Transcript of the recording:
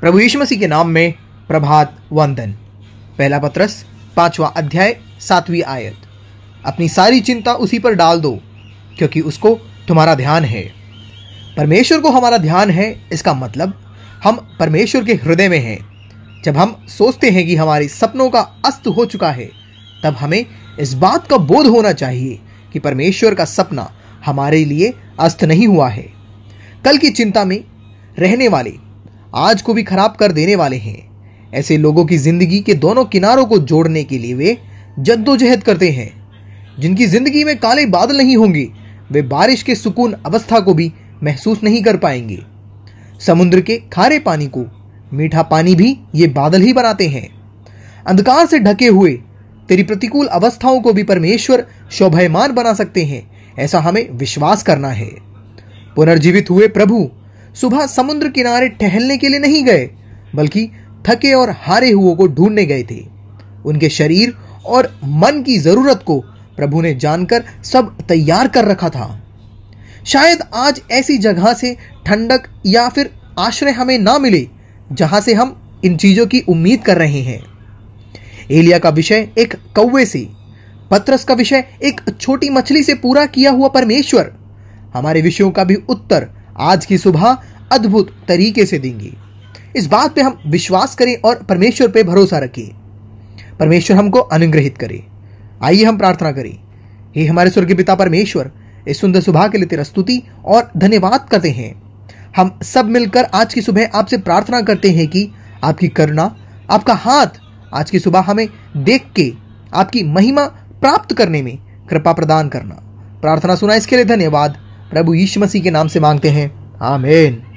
प्रभु यीशु मसीह के नाम में प्रभात वंदन पहला पत्रस पांचवा अध्याय सातवीं आयत अपनी सारी चिंता उसी पर डाल दो क्योंकि उसको तुम्हारा ध्यान है परमेश्वर को हमारा ध्यान है इसका मतलब हम परमेश्वर के हृदय में हैं जब हम सोचते हैं कि हमारे सपनों का अस्त हो चुका है तब हमें इस बात का बोध होना चाहिए कि परमेश्वर का सपना हमारे लिए अस्त नहीं हुआ है कल की चिंता में रहने वाले आज को भी खराब कर देने वाले हैं ऐसे लोगों की जिंदगी के दोनों किनारों को जोड़ने के लिए वे जद्दोजहद करते हैं जिनकी जिंदगी में काले बादल नहीं होंगे वे बारिश के सुकून अवस्था को भी महसूस नहीं कर पाएंगे समुद्र के खारे पानी को मीठा पानी भी ये बादल ही बनाते हैं अंधकार से ढके हुए तेरी प्रतिकूल अवस्थाओं को भी परमेश्वर शोभायमान बना सकते हैं ऐसा हमें विश्वास करना है पुनर्जीवित हुए प्रभु सुबह समुद्र किनारे टहलने के लिए नहीं गए बल्कि थके और हारे हुओं को ढूंढने गए थे उनके शरीर और मन की जरूरत को प्रभु ने जानकर सब तैयार कर रखा था शायद आज ऐसी जगह से ठंडक या फिर आश्रय हमें ना मिले जहां से हम इन चीजों की उम्मीद कर रहे हैं एलिया का विषय एक कौवे से पत्रस का विषय एक छोटी मछली से पूरा किया हुआ परमेश्वर हमारे विषयों का भी उत्तर आज की सुबह अद्भुत तरीके से देंगी इस बात पे हम विश्वास करें और परमेश्वर पे भरोसा रखें परमेश्वर हमको अनुग्रहित करे आइए हम प्रार्थना करें हे हमारे स्वर्गीय पिता परमेश्वर इस सुंदर सुबह के लिए तेरा स्तुति और धन्यवाद करते हैं हम सब मिलकर आज की सुबह आपसे प्रार्थना करते हैं कि आपकी करुणा आपका हाथ आज की सुबह हमें देख के आपकी महिमा प्राप्त करने में कृपा प्रदान करना प्रार्थना सुना इसके लिए धन्यवाद प्रभु यीशु मसीह के नाम से मांगते हैं आमेन